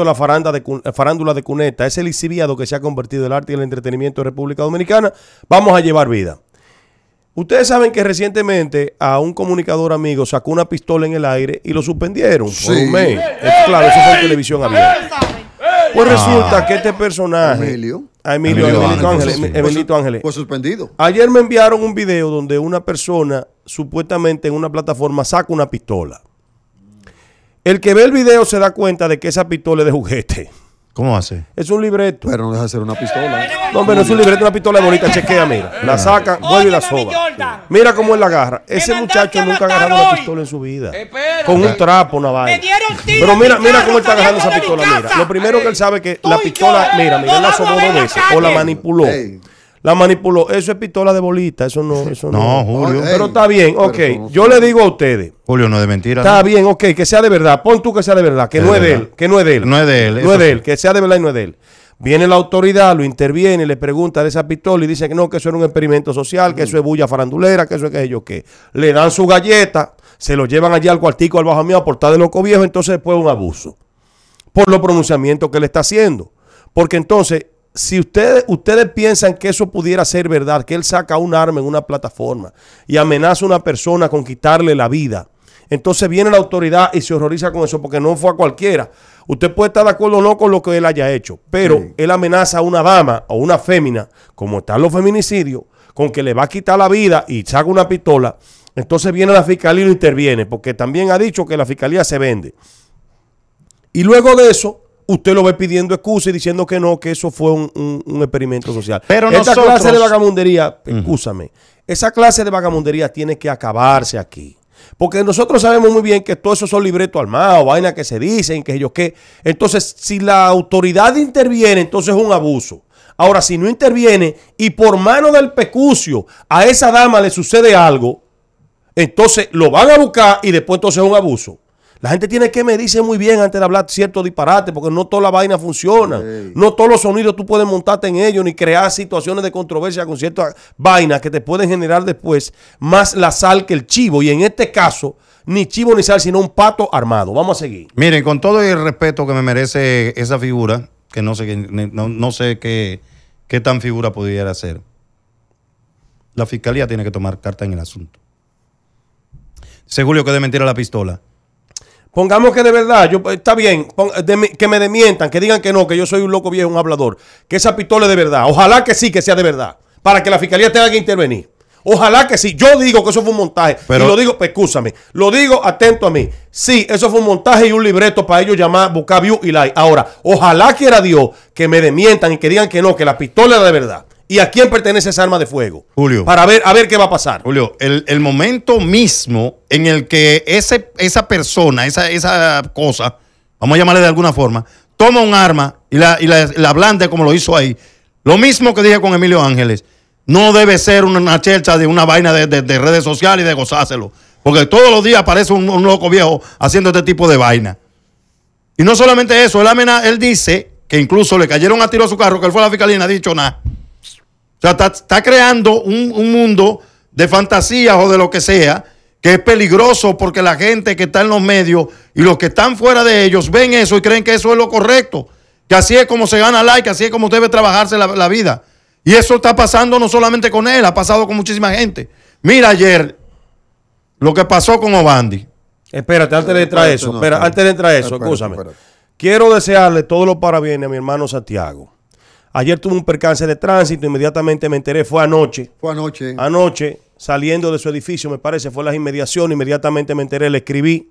de la eh, farándula de cuneta, ese liciviado que se ha convertido el arte y el entretenimiento de República Dominicana, vamos a llevar vida. Ustedes saben que recientemente a un comunicador amigo sacó una pistola en el aire y lo suspendieron por un claro, eso fue en televisión abierta. Pues resulta ah. que este personaje, Emilio, Emilio, Ángeles, fue suspendido. Ayer me enviaron un video donde una persona supuestamente en una plataforma saca una pistola. El que ve el video se da cuenta de que esa pistola es de juguete. ¿Cómo hace? Es un libreto. Pero no deja hacer una pistola. No, pero es un libreto, una pistola bonita. Chequea, mira. La saca, vuelve y la soba. Mira cómo él la agarra. Ese muchacho nunca ha agarrado una pistola en su vida. Con un trapo, una vaina. Pero mira, mira cómo él está agarrando esa pistola. Mira, lo primero que él sabe es que la pistola, mira, mira, él la sobó dos veces o la manipuló la manipuló. Eso es pistola de bolita, eso no. Eso no, no, Julio. pero está bien, ok. yo le digo a ustedes. Julio, no es de mentira. Está bien, ok, que sea de verdad. Pon tú que sea de verdad, que no es de él, que no es de él. No es de él. No es de él, que sea de verdad y no es de él. Viene la autoridad, lo interviene, le pregunta de esa pistola y dice que no, que eso era un experimento social, que eso es bulla farandulera, que eso es que ellos que. Le dan su galleta, se lo llevan allí al cuartico, al bajo mío, a portar de loco viejo, entonces después un abuso. Por los pronunciamientos que le está haciendo. Porque entonces si ustedes, ustedes piensan que eso pudiera ser verdad, que él saca un arma en una plataforma y amenaza a una persona con quitarle la vida, entonces viene la autoridad y se horroriza con eso porque no fue a cualquiera. Usted puede estar de acuerdo o no con lo que él haya hecho, pero él amenaza a una dama o una fémina, como están los feminicidios, con que le va a quitar la vida y saca una pistola. Entonces viene la fiscalía y lo interviene, porque también ha dicho que la fiscalía se vende. Y luego de eso, usted lo ve pidiendo excusas y diciendo que no, que eso fue un, experimento social. Pero esa clase de vagamundería, escúchame, esa clase de vagamundería tiene que acabarse aquí. Porque nosotros sabemos muy bien que todo eso son libretos armados, vainas que se dicen, que ellos qué. Entonces, si la autoridad interviene, entonces es un abuso. Ahora, si no interviene y por mano del pecucio a esa dama le sucede algo, entonces lo van a buscar y después entonces es un abuso. La gente tiene que medirse muy bien antes de hablar cierto disparate, porque no toda la vaina funciona. No todos los sonidos tú puedes montarte en ellos, ni crear situaciones de controversia con ciertas vainas que te pueden generar después más la sal que el chivo. Y en este caso, ni chivo ni sal, sino un pato armado. Vamos a seguir. Miren, con todo el respeto que me merece esa figura, que no sé, no, no sé qué, tan figura pudiera ser, la fiscalía tiene que tomar carta en el asunto. Seguro Julio que de mentira la pistola. Pongamos que de verdad, yo eh, está bien, eh, que me demientan, que digan que no, que yo soy un loco viejo, un hablador, que esa pistola es de verdad. Ojalá que sí, que sea de verdad, para que la fiscalía tenga que intervenir. Ojalá que sí. Yo digo que eso fue un montaje. Pero, y lo digo, pues, escúchame, lo digo atento a mí. Sí, eso fue un montaje y un libreto para ellos llamar, buscar view y like. Ahora, ojalá quiera Dios que me demientan y que digan que no, que la pistola era de verdad y a quién pertenece esa arma de fuego. Julio. Para ver, a ver qué va a pasar. Julio, el, momento mismo en el que esa persona, esa, esa cosa, vamos a llamarle de alguna forma, toma un arma y la, y blande como lo hizo ahí. Lo mismo que dije con Emilio Ángeles. No debe ser una chelcha de una vaina de, redes sociales y de gozárselo. Porque todos los días aparece un, loco viejo haciendo este tipo de vaina. Y no solamente eso, él, amena, él dice que incluso le cayeron a tiro a su carro, que él fue a la fiscalía y no ha dicho nada sea, está, creando un, mundo de fantasías o de lo que sea que es peligroso porque la gente que está en los medios y los que están fuera de ellos ven eso y creen que eso es lo correcto, que así es como se gana like, así es como debe trabajarse la, vida. Y eso está pasando no solamente con él, ha pasado con muchísima gente. Mira ayer lo que pasó con Obandi. Espérate, antes de entrar eso, antes de entrar eso, escúchame. Quiero desearle todos los parabienes a mi hermano Santiago Ayer tuve un percance de tránsito, inmediatamente me enteré, fue anoche. Fue anoche. Anoche, saliendo de su edificio, me parece, fue las inmediaciones, inmediatamente me enteré, le escribí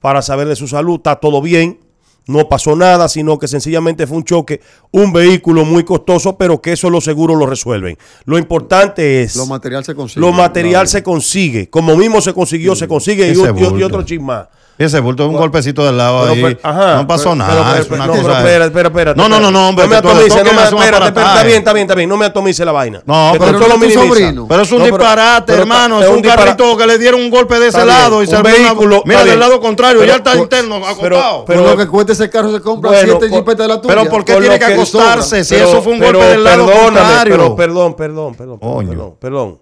para saber de su salud, está todo bien, no pasó nada, sino que sencillamente fue un choque, un vehículo muy costoso, pero que eso los seguros lo resuelven. Lo importante es... Lo material se consigue. Lo material se consigue, como mismo se consiguió, se mm, consigue y, y, y otro chismá. Y se es un golpecito del lado ahí. Pues, no pasó nada. es una no, cosa pero espera, espera, No, no, no, no, hombre. No me atomice, no me espérate, está bien, está bien, está bien. No me atomice la vaina. No, pero, pero, lo sobrino. pero es un disparate, hermano. Es un carrito que le dieron un golpe de ese lado y se vehículo. Mira, del lado contrario, ya está interno, acostado. Pero lo que cuesta ese carro se compra siete jipetas de la tuya. Pero ¿por qué tiene que acostarse si eso fue un golpe del lado contrario? Pero perdón, perdón, perdón. Perdón, perdón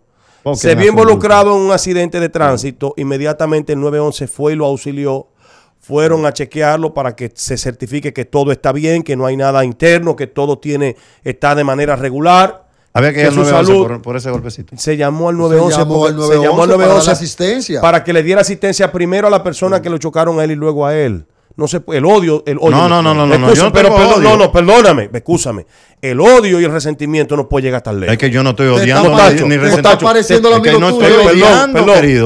se vio involucrado en un accidente de tránsito, inmediatamente el 911 fue y lo auxilió. Fueron a chequearlo para que se certifique que todo está bien, que no hay nada interno, que todo tiene está de manera regular. Había que ir al 911 por, ese golpecito. Se llamó al 911. para, asistencia. para que le diera asistencia primero a la persona que lo chocaron a él y luego a él no se el odio, el odio. No, no, no, no, no, no, pero no, no, perdóname, escúchame. El odio y el resentimiento no puede llegar hasta lejos. Es que yo no estoy odiando ni, ni resentimiento. Está es que no estoy eh,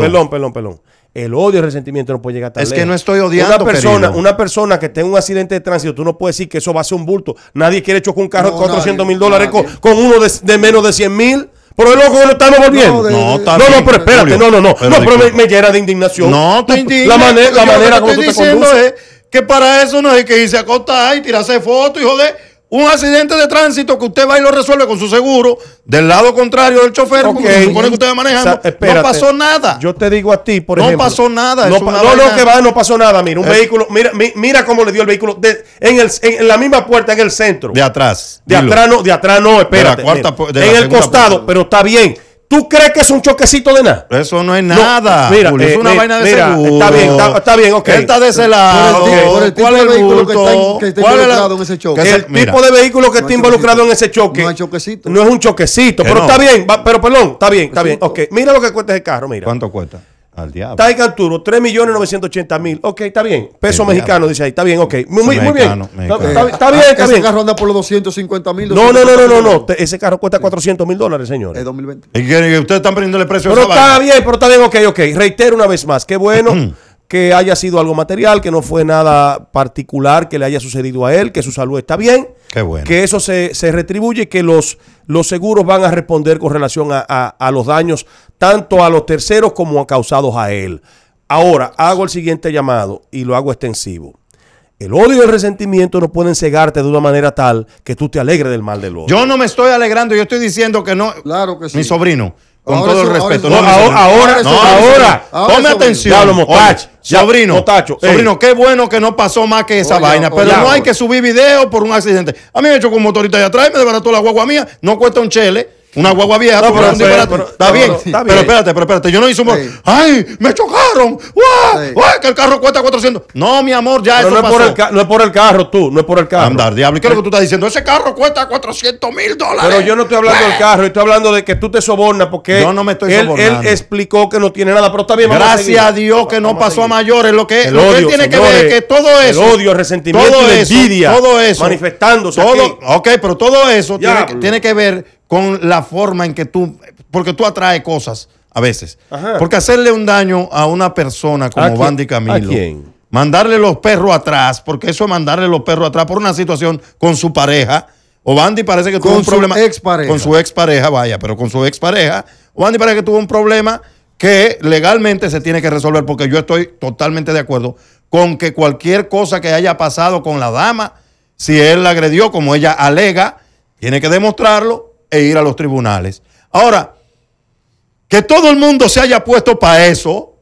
perdón, perdón, perdón, El odio y el resentimiento no puede llegar hasta es lejos. Es que no estoy odiando, una persona, una persona que tenga un accidente de tránsito, tú no puedes decir que eso va a ser un bulto. Nadie quiere chocar un carro de 400 mil dólares con, uno de, menos de 100 mil. Pero el loco lo estamos volviendo. No, no, no, pero espérate, no, no, no. Pero no, pero me, me, llena de indignación. No, te, la, manera, la manera como tú te conduces. Es, que para eso no hay que irse a acostar y tirarse fotos y joder. Un accidente de tránsito que usted va y lo resuelve con su seguro, del lado contrario del chofer, porque supone que usted va manejando no pasó nada. Yo te digo a ti, por no No pasó nada. No, lo que va, no pasó nada. Mira, un eh. vehículo, mira, mira cómo le dio el vehículo en, la misma puerta, en el centro. De atrás. De atrás no, de atrás no, espérate. en el costado, pero está bien ¿Tú crees que es un choquecito de nada? Eso no es nada. mira, es eh, una vaina de mira, Está bien, está, bien, ok. está de ese lado. ¿Cuál es el vehículo que está, involucrado en ese choque? El tipo de vehículo que está involucrado en ese choque. No es choquecito. No es un choquecito, pero está bien. pero perdón, está bien, está bien. mira lo que cuesta ese carro, mira. ¿Cuánto cuesta? Al diablo. Tiger Arturo, 3.980.000. Ok, está bien. Peso mexicano, dice ahí. Está bien, ok. Muy, bien. Eh, está, bien, ah, está bien. Ese carro anda por los 250.000. mil. No, no, no, no, no, Ese carro cuesta 400.000 mil dólares, señor. Es 2020. Y ustedes están poniéndole precio Pero está bien, pero está bien, ok, ok. Reitero una vez más. Qué bueno. que haya sido algo material, que no fue nada particular que le haya sucedido a él, que su salud está bien que eso se, retribuye que los, los seguros van a responder con relación a, a los daños, tanto a los terceros como a causados a él. Ahora, hago el siguiente llamado y lo hago extensivo. El odio y el resentimiento no pueden cegarte de una manera tal que tú te alegres del mal del otro. Yo no me estoy alegrando, yo estoy diciendo que no. Claro que sí. Mi sobrino. Con todo el respeto. Ahora, no, ahora, ahora, tome atención. sobrino, sobrino, qué bueno que no pasó más que esa vaina. pero no hay que subir video por un accidente. A mí me he hecho con un motorista allá atrás, me desbarató la guagua mía, no cuesta un chele. Una guagua vieja, está, bien, Pero espérate, pero espérate. Yo no hice un ¡Ay! ¡Me chocaron! Que el carro cuesta 400. No, mi amor, ya eso no pasó. Es por el no es por el carro, tú. No es por el carro. Andar, diablo. ¿Y qué es lo que tú estás diciendo? Ese carro cuesta 400 mil dólares. Pero yo no estoy hablando del carro. Estoy hablando de que tú te sobornas porque yo no me estoy él, sobornando. él explicó que no tiene nada. Pero está bien, Gracias a, Dios que no pasó a, mayores. Lo que, que tiene que ver es que todo eso. El odio, el resentimiento, todo envidia. Todo eso. Manifestándose. Todo, ok, pero todo eso tiene que ver con la forma en que tú, porque tú atraes cosas a veces. Porque hacerle un daño a una persona como Bandy Camilo. Mandarle los perros atrás, porque eso es mandarle los perros atrás por una situación con su pareja. O Bandy parece que tuvo un problema. Con su expareja, vaya, pero con su expareja. O Bandy parece que tuvo un problema que legalmente se tiene que resolver, porque yo estoy totalmente de acuerdo con que cualquier cosa que haya pasado con la dama, si él la agredió, como ella alega, tiene que demostrarlo e ir a los tribunales. Ahora, que todo el mundo se haya puesto para eso,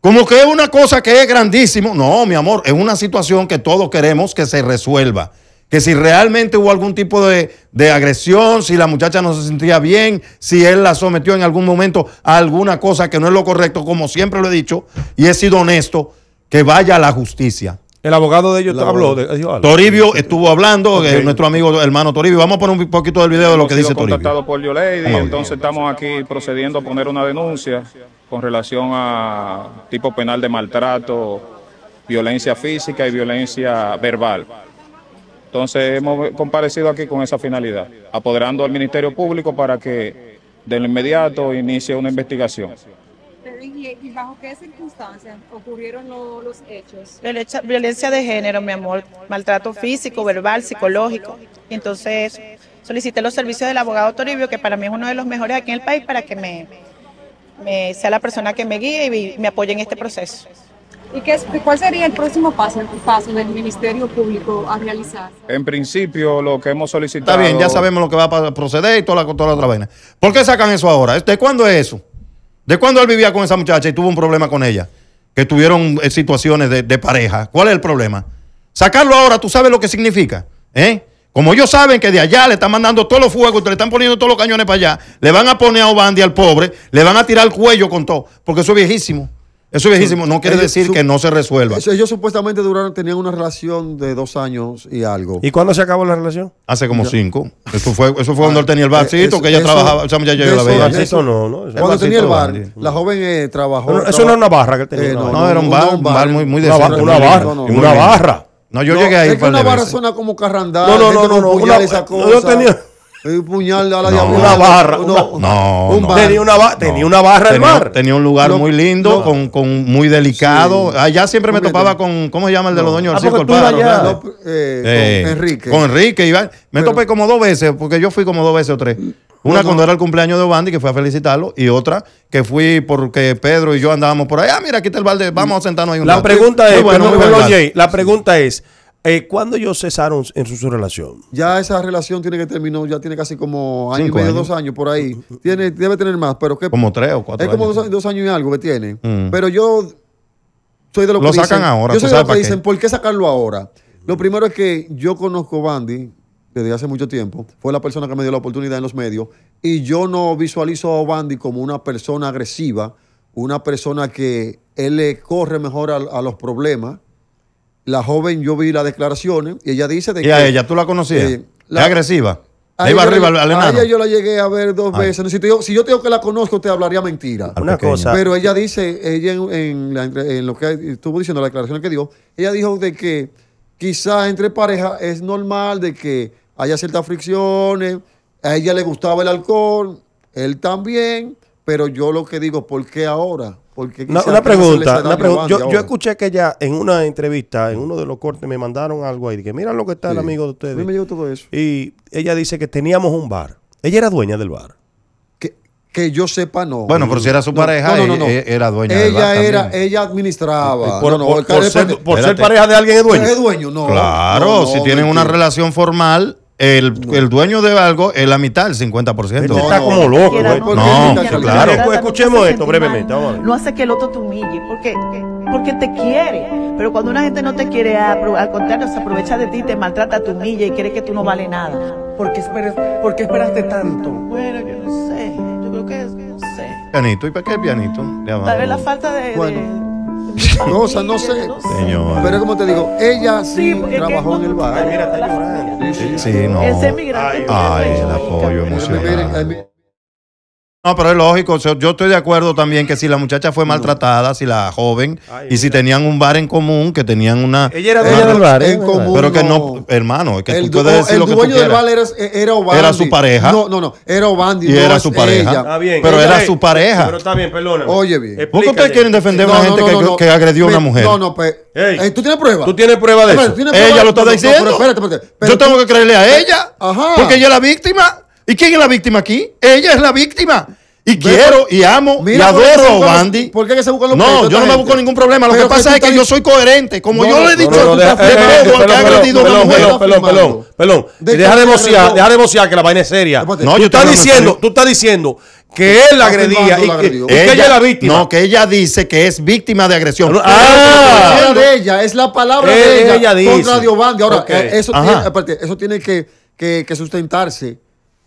como que es una cosa que es grandísimo. No, mi amor, es una situación que todos queremos que se resuelva. Que si realmente hubo algún tipo de, de, agresión, si la muchacha no se sentía bien, si él la sometió en algún momento a alguna cosa que no es lo correcto, como siempre lo he dicho, y he sido honesto, que vaya a la justicia. El abogado de ellos habló. Toribio estuvo hablando, eh, nuestro amigo hermano Toribio. Vamos a poner un poquito del video de lo que dice Toribio. contactado por Lady, entonces estamos aquí procediendo a poner una denuncia con relación a tipo penal de maltrato, violencia física y violencia verbal. Entonces hemos comparecido aquí con esa finalidad, apoderando al Ministerio Público para que de inmediato inicie una investigación. ¿y bajo qué circunstancias ocurrieron los hechos? Violencia, violencia de género, mi amor, maltrato físico, verbal, psicológico. Entonces solicité los servicios del abogado Toribio, que para mí es uno de los mejores aquí en el país, para que me, sea la persona que me guíe y me apoye en este proceso. ¿Y qué, cuál sería el próximo paso, paso del Ministerio Público a realizar? En principio, lo que hemos solicitado. Está bien, ya sabemos lo que va a proceder y toda la, toda la otra vaina. ¿Por qué sacan eso ahora? ¿De cuándo es eso? ¿De cuándo él vivía con esa muchacha y tuvo un problema con ella? Que tuvieron eh, situaciones de, pareja. ¿Cuál es el problema? Sacarlo ahora, tú sabes lo que significa. ¿Eh? Como ellos saben que de allá le están mandando todos los fuegos, le están poniendo todos los cañones para allá, le van a poner a Obandi al pobre, le van a tirar el cuello con todo, porque eso es viejísimo. Eso es viejísimo, no quiere decir que no se resuelva. Ellos supuestamente duraron, tenían una relación de dos años y algo. ¿Y cuándo se acabó la relación? Hace como cinco. Eso fue, eso fue cuando ah, él tenía el barcito, que ella trabajaba, o sea, yo la veía. Eso, no, no. Cuando tenía el bar, la joven eh, trabajó. eso no era una barra que tenía. Eh, no, era un bar, un bar, muy, muy Una barra, una barra. No, yo llegué ahí. Es que una barra suena como carrandal. No, no, no, no. cosa. Yo tenía. Un puñal Una barra. no, no, tenía, una tenía barra tenía, mar. Tenía un lugar muy lindo, con, muy delicado. Allá ah, siempre me topaba con, ¿cómo se llama el de los dueños del ah, eh, con eh, Enrique. Con Enrique. Me topé como dos veces, porque yo fui como dos veces o tres. Una cuando era el cumpleaños de Obandi, que fue a felicitarlo, y otra que fui porque Pedro y yo andábamos por allá ah, mira, aquí está el balde, vamos a sentarnos ahí un La pregunta es, la pregunta es, eh, ¿Cuándo ellos cesaron en su, relación? Ya esa relación tiene que terminar, ya tiene casi como año y medio, dos años por ahí. Uh, uh, uh, tiene, debe tener más, pero que. Como tres o cuatro. Es como Dos, años y algo que tiene. Mm. Pero yo soy de lo, que. Lo sacan ahora. Yo dicen, ¿por qué sacarlo ahora? Lo primero es que yo conozco a Bandy desde hace mucho tiempo. Fue la persona que me dio la oportunidad en los medios. Y yo no visualizo a Bandy como una persona agresiva, una persona que él le corre mejor a los problemas la joven, yo vi las declaraciones y ella dice de ¿Y que. a ella tú la conocías? Eh, la, ¿Es agresiva? Ahí va arriba al A ella yo la llegué a ver dos veces. Si, si, yo tengo que la conozco, te hablaría mentira. Una cosa. Pero ella dice, ella en, en lo que estuvo diciendo, la declaración que dio, ella dijo de que quizás entre parejas es normal de que haya ciertas fricciones, a ella le gustaba el alcohol, él también, pero yo lo que digo, ¿por qué ahora? una pregunta, Yo, escuché que ella en una entrevista, en uno de los cortes, me mandaron algo ahí. Dije, mira lo que está el amigo de ustedes. todo eso. Y ella dice que teníamos un bar. Ella era dueña del bar. Que, que yo sepa, no. Bueno, pero si era su pareja, ella, era dueña ella Era, ella administraba. Por, ser, pareja de alguien es dueño. Claro, si tienen una relación formal, el, dueño de algo es la mitad, el 50%. Él está como loco. no, claro. escuchemos esto brevemente. No hace que el otro te humille, porque, porque te quiere. Pero cuando una gente no te quiere, al contrario, se aprovecha de ti, te maltrata, te humilla y quiere que tú no vale nada. ¿Por qué, esperaste tanto? Bueno, yo no sé. Yo creo que es, que no sé. Pianito, ¿y para qué el pianito? Tal vez la falta de o sea, no sé. Señor. Pero como te digo, ella sí, trabajó en el bar. Ay, mira, está llorando. Sí, sí, no. emigrante. Ay, el apoyo emocional. No, pero es lógico. Yo estoy de acuerdo también que si la muchacha fue mm. maltratada, si la joven, y si tenían un bar en común, que tenían una. Ella era dueña del bar. ¿eh? En común, pero que no, hermano, es que el, tú puedes decir lo que tú quieras. El dueño del bar era, Obandi. Era su pareja. No, no, no. Era Obandi. Y era su pareja. bien. Pero era su pareja. Pero está bien, perdóname. Oye, bien. ¿Por qué ustedes quieren defender a una gente que, agredió a una mujer? No, no, pues. ¿Tú tienes prueba? ¿Tú tienes prueba de eso? Ella lo está diciendo. Espérate, Yo tengo que creerle a ella. Porque ella es la víctima. ¿Y quién es la víctima aquí? Ella es la víctima. Y quiero y amo y adoro a Bandy. ¿Por qué se buscan los No, yo no me busco ningún problema. Lo que pasa es que yo soy coherente. Como yo le he dicho a de ha agredido a pelón, Pelón, deja de bocear, deja de que la vaina es seria. Pues, no, tú estás diciendo, tú estás diciendo que él la agredía y que, ella es la víctima. No, que ella dice que es víctima de agresión. Ah, palabra de ella, es la palabra eh, de ella, contra Diobandi. Ahora, eh, eso, tiene, eso tiene que sustentarse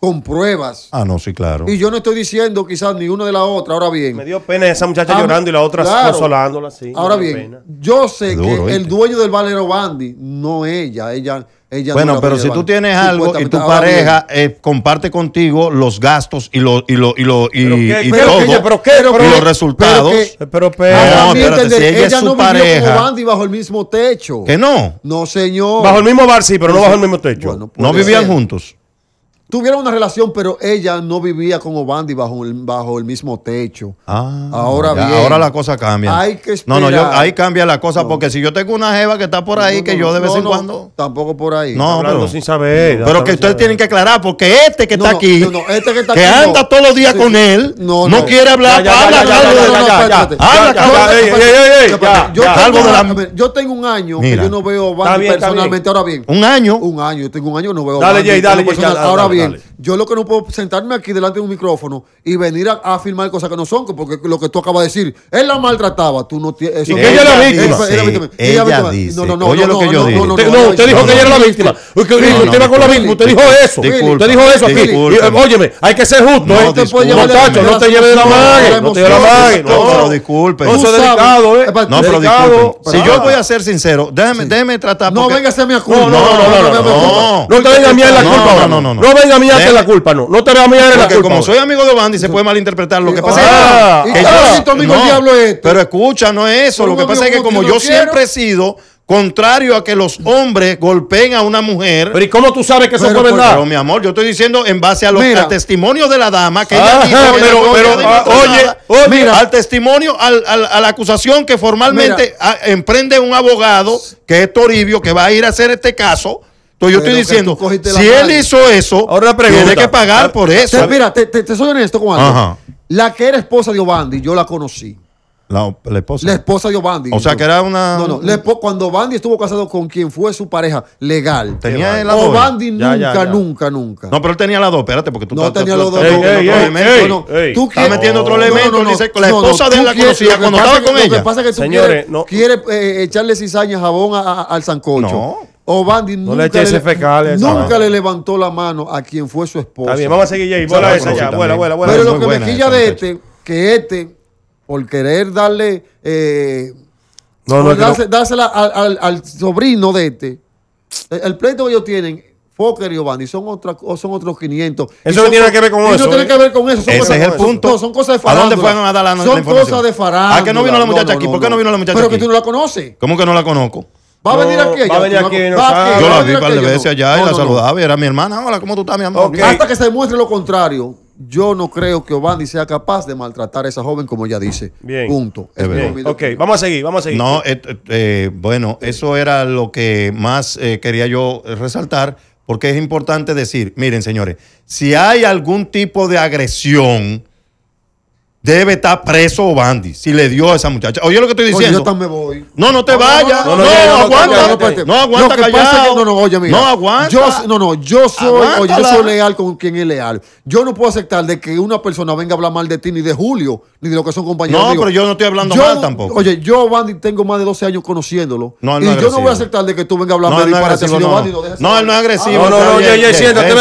con pruebas. Ah, no, sí, claro. Y yo no estoy diciendo quizás ni una de la otra. Ahora bien. Me dio pena esa muchacha ah, llorando y la otra claro. consolándola, Ahora bien, yo sé que el dueño del Valero bandy no ella, ella. ella bueno, pero si tú tienes algo y tu pareja eh, comparte contigo los gastos y los y y y, que los resultados. Pero, pero, ah, si ella, es no pareja, vivió como bajo el mismo techo. ¿Qué no. No, señor. Bajo el mismo bar sí, pero no pues bajo el mismo techo. no vivían juntos tuvieron una relación, pero ella no vivía con Obandi bajo el, mismo techo. Ah, ahora bien, Ahora la cosa cambia. Hay que No, no, ahí cambia la cosa, porque si yo tengo una jeva que está por ahí, que yo de vez en cuando. Tampoco por ahí. No, pero, sin saber. pero que ustedes tienen que aclarar, porque este que está aquí, este que, está que anda todos los días con él, no, quiere hablar. Yo tengo un año que yo no veo Obandi personalmente. Ahora bien. Un año. Un año. Yo tengo un año que no veo Obandi. Dale, dale, Ahora bien dale. yo lo que no puedo sentarme aquí delante de un micrófono y venir a, afirmar cosas que no son, porque lo que tú acabas de decir, él la maltrataba, tú no tienes... ella es la víctima. Ella, sí, ella, dice, no, no, no, oye no, lo que yo no, digo. No, usted, dijo que ella era la víctima. Usted va con la víctima, usted dijo eso. Usted dijo eso aquí. Óyeme, hay que ser justo, Muchachos, no te lleves de la madre. no te lleves de la madre. No, pero disculpe. No, delicado, No, pero disculpe. Si yo voy a ser sincero, déjeme tratar... No venga a ser mi culpa. No, no, no, no. te venga a mí la culpa. No, no, no. No a mí la culpa, no. No te a mí la culpa. como soy amigo de y se puede malinterpretar. Lo que pasa es que. Pero escucha, no es eso. Lo que pasa es que como yo siempre he sido contrario a que los hombres golpeen a una mujer. Pero ¿y cómo tú sabes que eso fue verdad? Pero, mi amor, yo estoy diciendo en base a los al testimonio de la dama que ella ah, dijo. Ah, oye, al testimonio, a la acusación que formalmente emprende un abogado que es Toribio que va a ir a hacer este caso yo estoy diciendo, si él hizo eso, Ahora tiene que pagar por ah, eso. mira, te, te, soy honesto con algo. La que era esposa de Obandi, yo la conocí. La, esposa. La esposa de Obandi. O sea, que era una. No, no. cuando Obandi estuvo casado con quien fue su pareja legal. Tenía el Obandi nunca, nunca, nunca. No, pero él tenía las dos. Espérate, porque tú No estás, tenía las dos. no, tú quieres. metiendo otro elemento. la esposa de él la conocía cuando estaba con ella. Lo que pasa es que tú Señores, quieres, eh, eh, echarle cizaña jabón al sancocho. Obandi nunca, le, levantó la mano a quien fue su esposa. Está bien, vamos a seguir ahí. Vuela esa ya, Pero lo que me quilla de este, que este, por querer darle, eh, no, no, dársela al, sobrino de este, e, el, pleito que ellos tienen Fokker y Obandi son, son otros 500. Eso no tiene que ver con eso. Eso tiene eh. que ver con eso. Son Ese es el punto. No, son cosas de farándula. ¿A dónde fueron a dar son cosas de farándula. Ah, ¿A qué no vino la muchacha aquí? ¿Por qué no vino la muchacha aquí? Pero que tú no la conoces. ¿Cómo que no la conozco? Va a venir aquí Va a venir aquí. yo la vi para par de veces allá y la saludaba y era mi hermana. Hola, ¿cómo tú estás, mi amor? Hasta que se demuestre lo contrario, yo no creo que Obandi sea capaz de maltratar a esa joven como ella dice. Punto. Ok, vamos a seguir, vamos a seguir. No, eh, eh, eh bueno, eso era lo que más eh, quería yo resaltar, porque es importante decir, miren señores, si hay algún tipo de agresión debe estar preso Bandy si le dio a esa muchacha. Oye lo que estoy diciendo. Oye, yo me voy. No, no te vayas. No, no, no, aguanta. No, aguanta callado. no, no, oye, mira. No aguanta. Yo, no, no, yo soy, oye, yo soy leal con quien es leal. Yo no puedo aceptar de que una persona venga a hablar mal de ti ni de Julio, ni de lo que son compañeros. No, pero yo no estoy hablando mal tampoco. Oye, yo Bandy tengo más de 12 años conociéndolo. No, y yo no voy a aceptar de que tú vengas a hablar mal de ti. No, él no es agresivo. Ah, no, no, no, siéntate,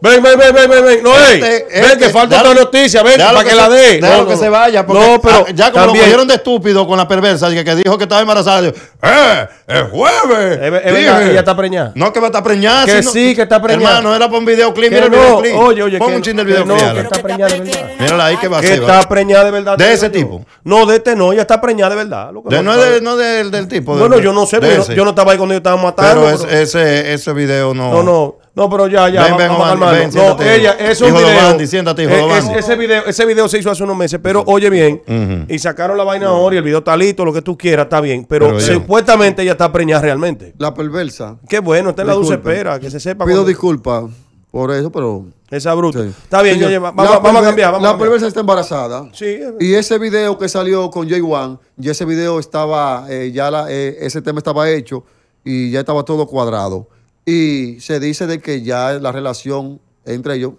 ven, ven, ven, ven, ven, ven, no, eh, ven que falta otra noticia, ven, para que, la dé. No, que se vaya, porque no, pero ah, ya como lo cogieron de estúpido con la perversa, que, dijo que estaba embarazada, dijo, eh, es jueves. Es verdad, ella está preñada. No, que va a estar preñada. Que sí, que está preñada. Hermano, era para un videoclip, mira el videoclip. Oye, oye, Pon un ching del videoclip. No, que está preñada de verdad. Mírala ahí que va a ser. está preñada de verdad. De ese tipo. No, de este no, ella está preñada de verdad. No del tipo. Bueno, yo no sé, yo no estaba ahí cuando yo estaba matando. Pero ese video no. No, no. No, pero ya, ya. Ven, vamos Omar, ven, no, ella, es video. siéntate, hijo e, ese, video, ese video se hizo hace unos meses, pero oye bien. Y sacaron la vaina ahora y el video talito, lo que tú quieras, está bien. Pero, supuestamente ella está preñada realmente. La perversa. Qué bueno, está la dulce espera, que se sepa. Pido disculpas por eso, pero. Esa bruta. Está bien, ya, vamos, a cambiar. Vamos la perversa está embarazada. Sí. y ese video que salió con Jay Wan, y ese video estaba, eh, ya eh, ese tema estaba hecho y ya estaba todo cuadrado. Y se dice de que ya la relación entre ellos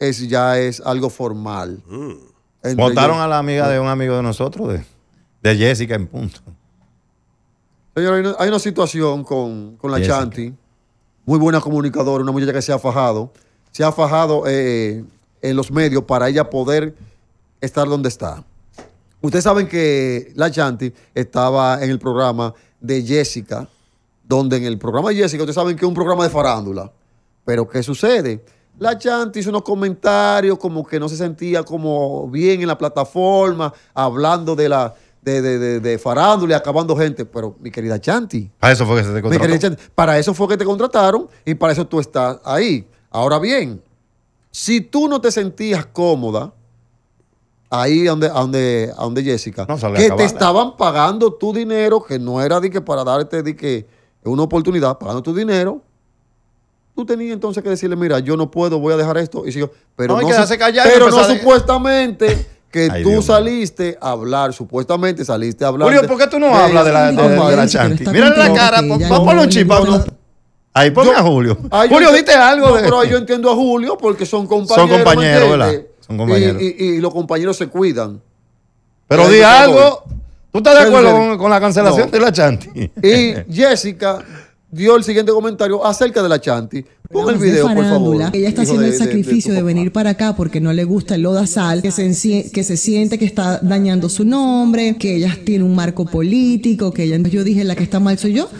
es, ya es algo formal. Mm. Votaron a la amiga de mm. un amigo de nosotros, de, Jessica en punto. Señor, hay, una, situación con, la Chanti, muy buena comunicadora, una muchacha que se ha fajado. Se ha fajado eh, en los medios para ella poder estar donde está. Ustedes saben que la Chanti estaba en el programa de Jessica donde en el programa de Jessica, ustedes saben que es un programa de farándula. Pero ¿qué sucede? La Chanti hizo unos comentarios como que no se sentía como bien en la plataforma, hablando de la de, farándula y acabando gente. Pero mi querida Chanti. Para ah, eso fue que se te contrataron. para eso fue que te contrataron y para eso tú estás ahí. Ahora bien, si tú no te sentías cómoda, ahí donde, donde, donde Jessica, que te estaban pagando tu dinero, que no era de que para darte de que es una oportunidad, pagando tu dinero, tú tenías entonces que decirle, mira, yo no puedo, voy a dejar esto. Y pero no, no, callar, pero no supuestamente que tú saliste a hablar, supuestamente saliste a hablar. Julio, ¿por qué tú no hablas de la, de, Mira la, la Chanti? Mírale la cara, ponle un chip. Ahí ponme a Julio. Ah, Julio, yo, algo. pero yo entiendo a Julio porque son compañeros. Son compañeros, ¿verdad? Son compañeros. Y, y, los compañeros se cuidan. Pero di algo. ¿Tú estás de acuerdo con, la cancelación de la Chanti? Y Jessica dio el siguiente comentario acerca de la Chanti. Pon el video, por favor. Ella está haciendo el sacrificio de, venir para acá porque no le gusta el lodazal, que se, que se siente que está dañando su nombre, que ella tiene un marco político, que ella... Yo dije, la que está mal soy yo.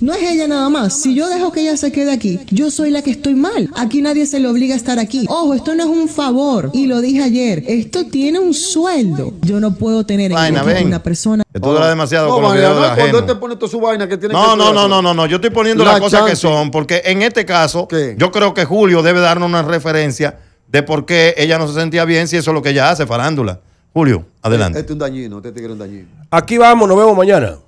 No es ella nada más. Si yo dejo que ella se quede aquí, yo soy la que estoy mal. Aquí nadie se le obliga a estar aquí. Ojo, esto no es un favor. Y lo dije ayer. Esto tiene un sueldo. Yo no puedo tener vaina, una persona. Esto demasiado no, no, pues, su vaina que tiene no, que no, no, no, no, no. Yo estoy poniendo las cosas que son. Porque en este caso, yo creo que Julio debe darnos una referencia de por qué ella no se sentía bien si eso es lo que ella hace, farándula. Julio, adelante. Este es un dañino, este es un dañino. Aquí vamos, nos vemos mañana.